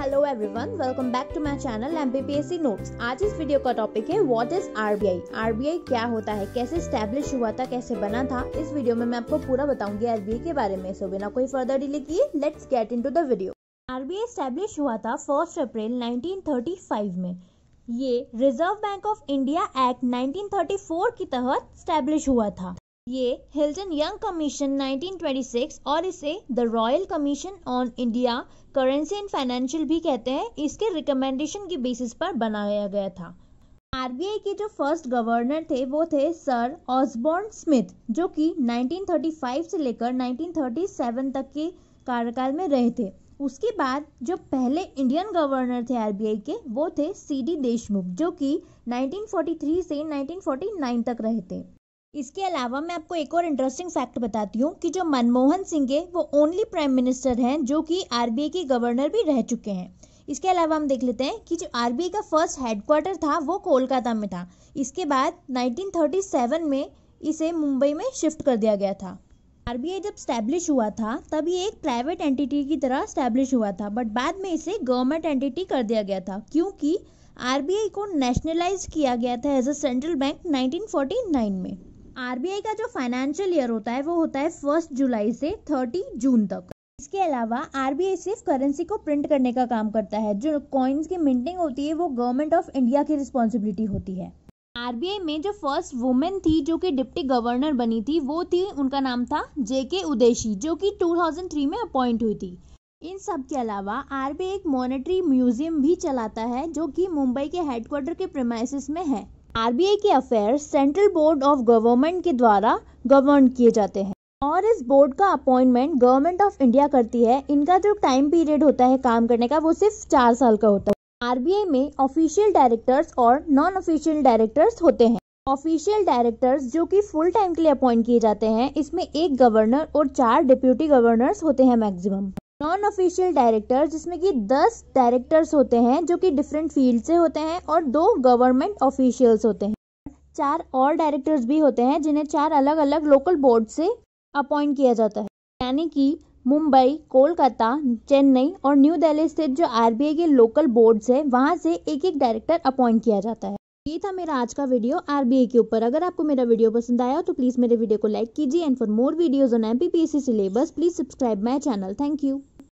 hello everyone welcome back to my channel M P notes आज इस video का topic है व्हाट इज आरबीआई आरबीआई क्या होता है कैसे स्टैब्लिश हुआ था कैसे बना था इस वीडियो में मैं आपको पूरा बताऊंगी आरबीआई के बारे में सो बिना कोई फर्दर डिले किए let's get into the video RBI establish हुआ था फर्स्ट अप्रैल 1935 में ये Reserve Bank of India Act 1934 के तहत स्टैब्लिश हुआ था ये हिल्टन यंग कमीशन 1926 और इसे the royal commission on India currency and financial भी कहते हैं इसके रिकमेंडेशन के बेसिस पर बनाया गया था आरबीआई के जो फर्स्ट गवर्नर थे वो थे सर ऑसबॉर्न स्मिथ जो कि 1935 से लेकर 1937 तक के कार्यकाल में रहे थे उसके बाद जो पहले इंडियन गवर्नर थे आरबीआई के वो थे सीडी देशमुख जो कि 1943 से 1949 तक रहे थे इसके अलावा मैं आपको एक और इंटरेस्टिंग फैक्ट बताती हूँ कि जो मनमोहन सिंह है वो ओनली प्राइम मिनिस्टर हैं जो कि आरबीआई के गवर्नर भी रह चुके हैं इसके अलावा हम देख लेते हैं कि जो आरबीआई का फर्स्ट हेडक्वार्टर था वो कोलकाता में था इसके बाद 1937 में इसे मुंबई में शिफ्ट कर दिया गया था आर जब स्टैब्लिश हुआ था तब ये एक प्राइवेट एंटिटी की तरह स्टैब्लिश हुआ था बट बाद में इसे गवर्नमेंट एंटिटी कर दिया गया था क्योंकि आर को नेशनलाइज किया गया था एज अ सेंट्रल बैंक 1949 में आरबीआई का जो फाइनेंशियल ईयर होता है वो होता है फर्स्ट जुलाई से थर्टी जून तक इसके अलावा आरबीआई सिर्फ करेंसी को प्रिंट करने का काम करता है जो कॉइन्स की मिंटिंग होती है वो गवर्नमेंट ऑफ इंडिया की रिस्पॉन्सिबिलिटी होती है आरबीआई में जो फर्स्ट वुमेन थी जो कि डिप्टी गवर्नर बनी थी वो थी उनका नाम था जेके उदेशी जो कि 2003 में अपॉइंट हुई थी इन सब के अलावा आरबीआई एक मॉनेटरी म्यूजियम भी चलाता है जो कि मुंबई के हेडक्वार्टर के प्रमाइसिस में है आरबीआई के affair central board of government के द्वारा गवर्न किए जाते हैं और इस बोर्ड का अपॉइंटमेंट गवर्नमेंट ऑफ इंडिया करती है इनका जो टाइम पीरियड होता है काम करने का वो सिर्फ चार साल का होता है आरबीआई में ऑफिशियल डायरेक्टर्स और नॉन ऑफिशियल डायरेक्टर्स होते हैं ऑफिशियल डायरेक्टर्स जो कि फुल टाइम के लिए अपॉइंट किए जाते हैं इसमें एक गवर्नर और चार डिप्यूटी गवर्नर्स होते हैं मैक्सिमम नॉन ऑफिशियल डायरेक्टर जिसमें कि दस डायरेक्टर्स होते हैं जो कि डिफरेंट फील्ड से होते हैं और दो गवर्नमेंट ऑफिशियल्स होते हैं चार और डायरेक्टर्स भी होते हैं जिन्हें चार अलग अलग लोकल बोर्ड से अपॉइंट किया जाता है यानी कि मुंबई कोलकाता चेन्नई और न्यू दिल्ली स्थित जो आरबीआई के लोकल बोर्ड्स है वहाँ से एक एक डायरेक्टर अपॉइंट किया जाता है ये था मेरा आज का वीडियो आरबीआई के ऊपर अगर आपको मेरा वीडियो पसंद आया तो प्लीज़ मेरे वीडियो को लाइक कीजिए and for more videos on M P syllabus please subscribe my channel thank you